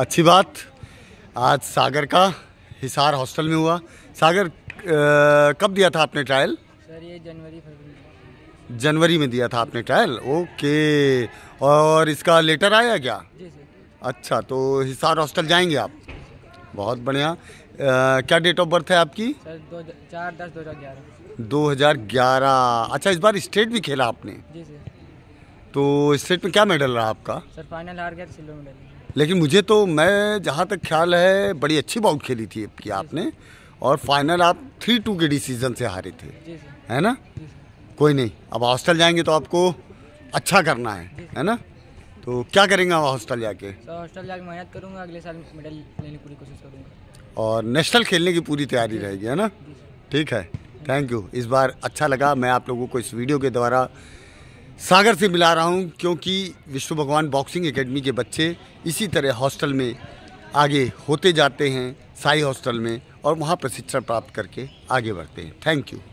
अच्छी बात आज सागर का हिसार हॉस्टल में हुआ सागर आ, कब दिया था आपने ट्रायल सर ये जनवरी फरवरी जनवरी में दिया था आपने ट्रायल ओके और इसका लेटर आया क्या अच्छा तो हिसार हॉस्टल जाएंगे आप बहुत बढ़िया क्या डेट ऑफ बर्थ है आपकी सर दो चार दस दो हज़ार ग्यारह दो हज़ार ग्यारह अच्छा इस बार स्टेट भी खेला आपने जी सर तो स्टेट में क्या मेडल रहा आपका सर फाइनल हार गया सिल्वर तो मेडल लेकिन मुझे तो मैं जहाँ तक ख्याल है बड़ी अच्छी बॉल खेली थी कि आपने और फाइनल आप थ्री टू के डिसीजन से हारे थे है ना कोई नहीं अब हॉस्टल जाएंगे तो आपको अच्छा करना है है ना तो क्या करेंगे आप हॉस्टल जाके हॉस्टल जाके मेहनत करूँगा अगले साल मेडल लेने की पूरी कोशिश करूँगा और नेशनल खेलने की पूरी तैयारी रहेगी है ना ठीक है थैंक यू इस बार अच्छा लगा मैं आप लोगों को इस वीडियो के द्वारा सागर से मिला रहा हूँ क्योंकि विष्णु भगवान बॉक्सिंग एकेडमी के बच्चे इसी तरह हॉस्टल में आगे होते जाते हैं साई हॉस्टल में और वहाँ प्रशिक्षण प्राप्त करके आगे बढ़ते हैं थैंक यू